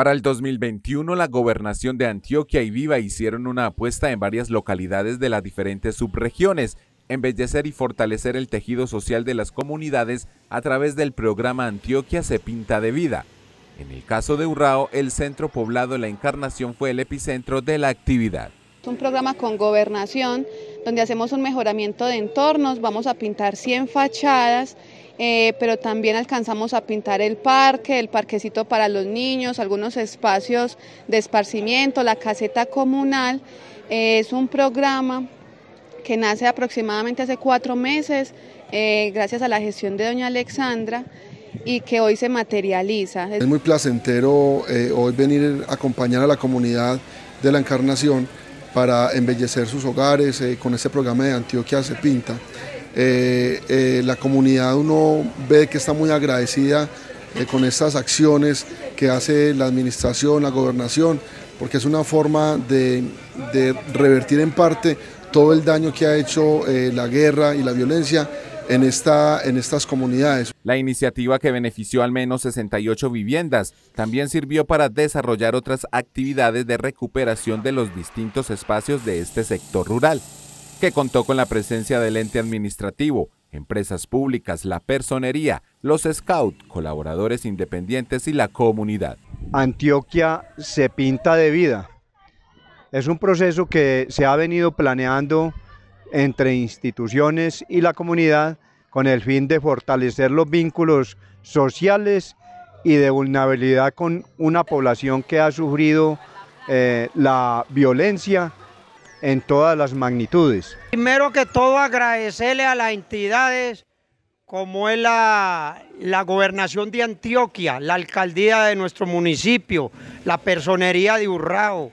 Para el 2021, la gobernación de Antioquia y Viva hicieron una apuesta en varias localidades de las diferentes subregiones, embellecer y fortalecer el tejido social de las comunidades a través del programa Antioquia se pinta de vida. En el caso de Urrao, el centro poblado La Encarnación fue el epicentro de la actividad. un programa con gobernación donde hacemos un mejoramiento de entornos, vamos a pintar 100 fachadas, eh, pero también alcanzamos a pintar el parque, el parquecito para los niños, algunos espacios de esparcimiento, la caseta comunal. Eh, es un programa que nace aproximadamente hace cuatro meses, eh, gracias a la gestión de doña Alexandra y que hoy se materializa. Es muy placentero hoy venir a acompañar a la comunidad de la Encarnación para embellecer sus hogares eh, con este programa de Antioquia se pinta. Eh, eh, la comunidad uno ve que está muy agradecida con estas acciones que hace la administración, la gobernación, porque es una forma de revertir en parte todo el daño que ha hecho la guerra y la violencia en, esta, en estas comunidades. La iniciativa que benefició al menos 68 viviendas también sirvió para desarrollar otras actividades de recuperación de los distintos espacios de este sector rural, que contó con la presencia del ente administrativo, empresas públicas, la personería, los scouts, colaboradores independientes y la comunidad. Antioquia se pinta de vida. Es un proceso que se ha venido planeando entre instituciones y la comunidad con el fin de fortalecer los vínculos sociales y de vulnerabilidad con una población que ha sufrido eh, la violencia en todas las magnitudes. Primero que todo agradecerle a las entidades como es la, gobernación de Antioquia, la alcaldía de nuestro municipio, la personería de Urrao,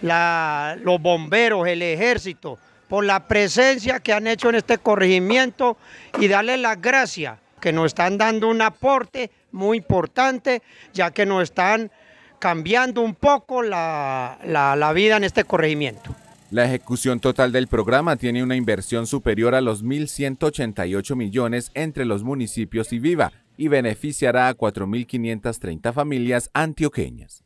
los bomberos, el ejército, por la presencia que han hecho en este corregimiento y darle las gracias que nos están dando un aporte muy importante, ya que nos están cambiando un poco la, la, vida en este corregimiento. La ejecución total del programa tiene una inversión superior a los 1.188 millones entre los municipios y Viva y beneficiará a 4.530 familias antioqueñas.